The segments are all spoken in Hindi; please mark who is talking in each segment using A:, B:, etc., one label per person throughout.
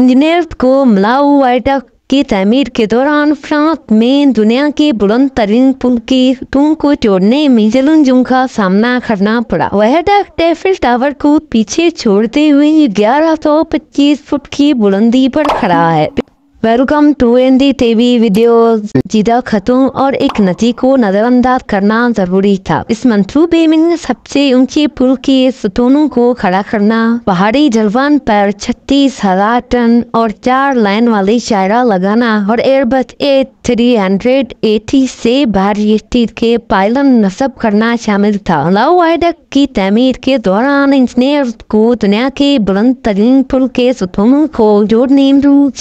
A: इंजीनियर को मलाऊ की तमीर के दौरान फ्रांस में दुनिया के बुलंद तरीन पुल की टूंग को जोड़ने में जलुंजुम का सामना करना पड़ा वह टेफिल टावर को पीछे छोड़ते हुए 1125 फुट की बुलंदी पर खड़ा है welcome to N TV video जीदा खतूम और एक नदी को नजरअंदाज करना जरूरी था इस मंसूबे में सबसे ऊंचे पुल के सुतूनों को खड़ा करना पहाड़ी जलवान पर छत्तीस हजार टन और चार लाइन वाली शायरा लगाना और Airbus A three hundred eighty से भारी स्टील के पायलन नस्ब करना शामिल था आइडक की तमीर के दौरान इंजीनियर को दुनिया के बुलंद तरीन पुल के सुतूनों को जोड़ने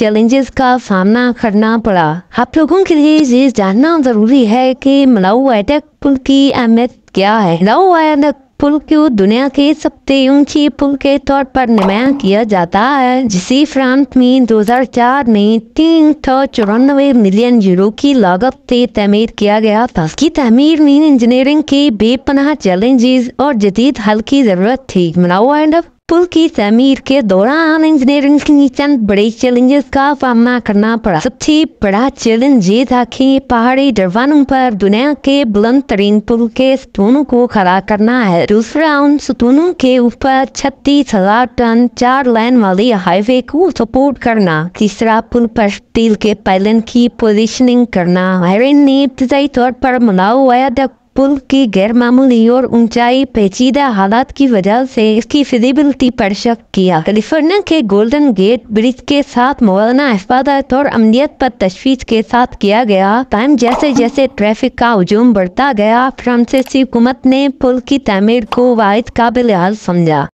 A: चैलेंजेस का का सामना करना पड़ा आप लोगों के लिए ये जानना जरूरी है कि मलाऊ अटक पुल की अहमियत क्या है मलाऊ अटक पुल को दुनिया के सबसे ऊंची पुल के तौर पर निर्माण किया जाता है जिसे फ्रांस में 2004 में तीन सौ चौरानवे मिलियन यूरो की लागत से तमीर किया गया था इसकी तमीर में इंजीनियरिंग के बेपनाह चैलेंजेस और जदीद हल की जरूरत थी मनाओ एंड पुल की तमीर के दौरान इंजीनियरिंग के नीचे बड़े चैलेंजेस का सामना करना पड़ा सबसे बड़ा चैलेंज ये था कि पहाड़ी डरवानों पर दुनिया के बुलंद तरीन पुल के स्तूनों को खड़ा करना है दूसरा उन स्तूनों के ऊपर छत्तीस हजार टन चार लाइन वाले हाईवे को सपोर्ट करना तीसरा पुल पर स्टील के पैलन की पोजिशनिंग करना आयरन ने इब्तदाई तौर पर मनाओ वाया पुल की गैरमामूली और ऊंचाई पेचीदा हालात की वजह से इसकी फिजिबिलिटी पर शक किया कैलिफोर्निया के गोल्डन गेट ब्रिज के साथ मौलाना हिफाजत और अमलीत पर तशवीश के साथ किया गया टाइम जैसे जैसे ट्रैफिक का हजूम बढ़ता गया फ्रांसीसी हुकूमत ने पुल की तमीर को वायद काबिल समझा